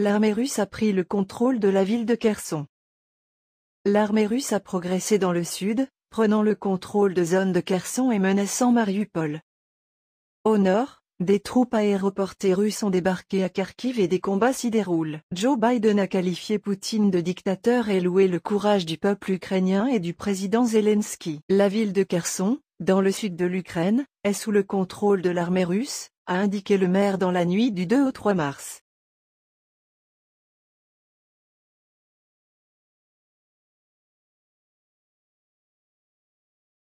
L'armée russe a pris le contrôle de la ville de Kherson. L'armée russe a progressé dans le sud, prenant le contrôle de zones de Kherson et menaçant Mariupol. Au nord, des troupes aéroportées russes ont débarqué à Kharkiv et des combats s'y déroulent. Joe Biden a qualifié Poutine de dictateur et loué le courage du peuple ukrainien et du président Zelensky. La ville de Kherson, dans le sud de l'Ukraine, est sous le contrôle de l'armée russe, a indiqué le maire dans la nuit du 2 au 3 mars.